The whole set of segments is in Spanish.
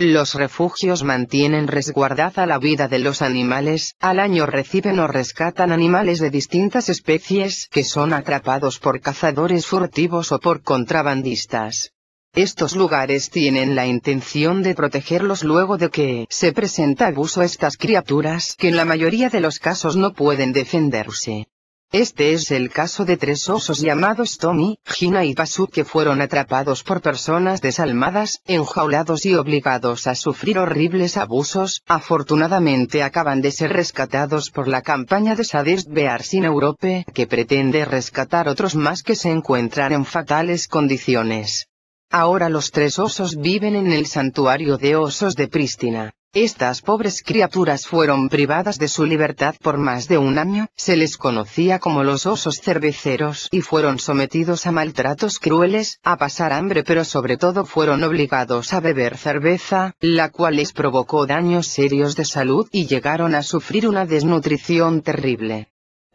Los refugios mantienen resguardada la vida de los animales, al año reciben o rescatan animales de distintas especies que son atrapados por cazadores furtivos o por contrabandistas. Estos lugares tienen la intención de protegerlos luego de que se presenta abuso a estas criaturas que en la mayoría de los casos no pueden defenderse. Este es el caso de tres osos llamados Tommy, Gina y Basu que fueron atrapados por personas desalmadas, enjaulados y obligados a sufrir horribles abusos, afortunadamente acaban de ser rescatados por la campaña de Sadist Bears in Europe que pretende rescatar otros más que se encuentran en fatales condiciones. Ahora los tres osos viven en el santuario de osos de Prístina. Estas pobres criaturas fueron privadas de su libertad por más de un año, se les conocía como los osos cerveceros y fueron sometidos a maltratos crueles, a pasar hambre pero sobre todo fueron obligados a beber cerveza, la cual les provocó daños serios de salud y llegaron a sufrir una desnutrición terrible.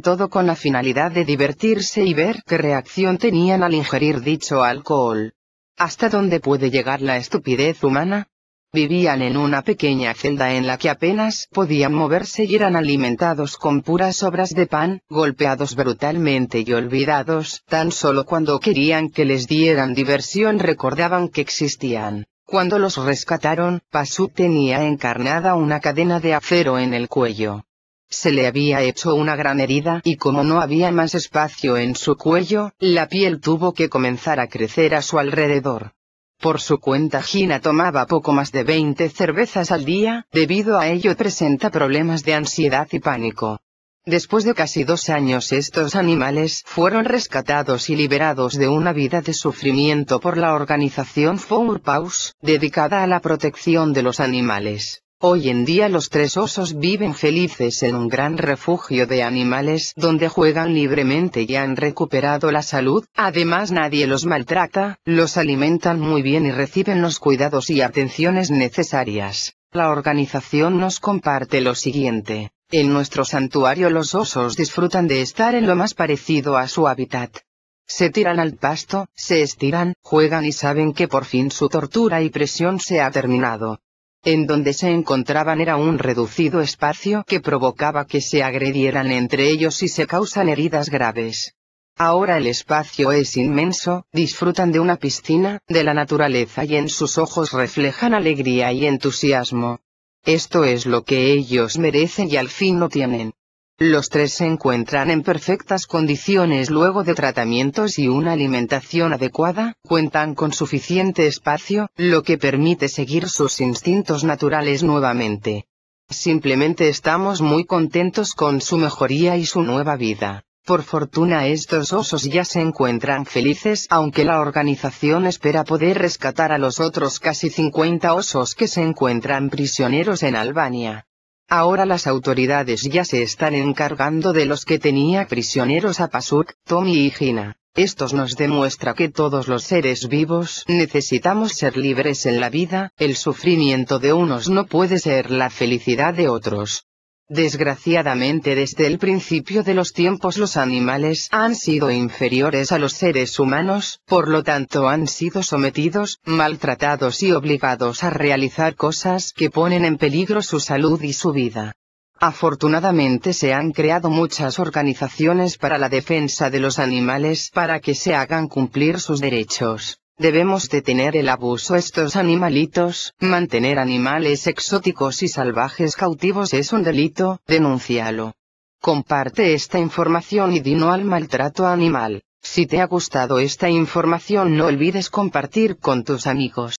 Todo con la finalidad de divertirse y ver qué reacción tenían al ingerir dicho alcohol. ¿Hasta dónde puede llegar la estupidez humana? Vivían en una pequeña celda en la que apenas podían moverse y eran alimentados con puras obras de pan, golpeados brutalmente y olvidados, tan solo cuando querían que les dieran diversión recordaban que existían. Cuando los rescataron, Pasu tenía encarnada una cadena de acero en el cuello. Se le había hecho una gran herida y como no había más espacio en su cuello, la piel tuvo que comenzar a crecer a su alrededor. Por su cuenta Gina tomaba poco más de 20 cervezas al día, debido a ello presenta problemas de ansiedad y pánico. Después de casi dos años estos animales fueron rescatados y liberados de una vida de sufrimiento por la organización Four Paws, dedicada a la protección de los animales. Hoy en día los tres osos viven felices en un gran refugio de animales donde juegan libremente y han recuperado la salud, además nadie los maltrata, los alimentan muy bien y reciben los cuidados y atenciones necesarias. La organización nos comparte lo siguiente. En nuestro santuario los osos disfrutan de estar en lo más parecido a su hábitat. Se tiran al pasto, se estiran, juegan y saben que por fin su tortura y presión se ha terminado en donde se encontraban era un reducido espacio que provocaba que se agredieran entre ellos y se causan heridas graves. Ahora el espacio es inmenso, disfrutan de una piscina, de la naturaleza y en sus ojos reflejan alegría y entusiasmo. Esto es lo que ellos merecen y al fin lo tienen. Los tres se encuentran en perfectas condiciones luego de tratamientos y una alimentación adecuada, cuentan con suficiente espacio, lo que permite seguir sus instintos naturales nuevamente. Simplemente estamos muy contentos con su mejoría y su nueva vida. Por fortuna estos osos ya se encuentran felices aunque la organización espera poder rescatar a los otros casi 50 osos que se encuentran prisioneros en Albania. Ahora las autoridades ya se están encargando de los que tenía prisioneros a Pasuk, Tommy y Gina. Estos nos demuestra que todos los seres vivos necesitamos ser libres en la vida, el sufrimiento de unos no puede ser la felicidad de otros. Desgraciadamente desde el principio de los tiempos los animales han sido inferiores a los seres humanos, por lo tanto han sido sometidos, maltratados y obligados a realizar cosas que ponen en peligro su salud y su vida. Afortunadamente se han creado muchas organizaciones para la defensa de los animales para que se hagan cumplir sus derechos. Debemos detener el abuso a estos animalitos, mantener animales exóticos y salvajes cautivos es un delito, denúncialo. Comparte esta información y dino al maltrato animal. Si te ha gustado esta información no olvides compartir con tus amigos.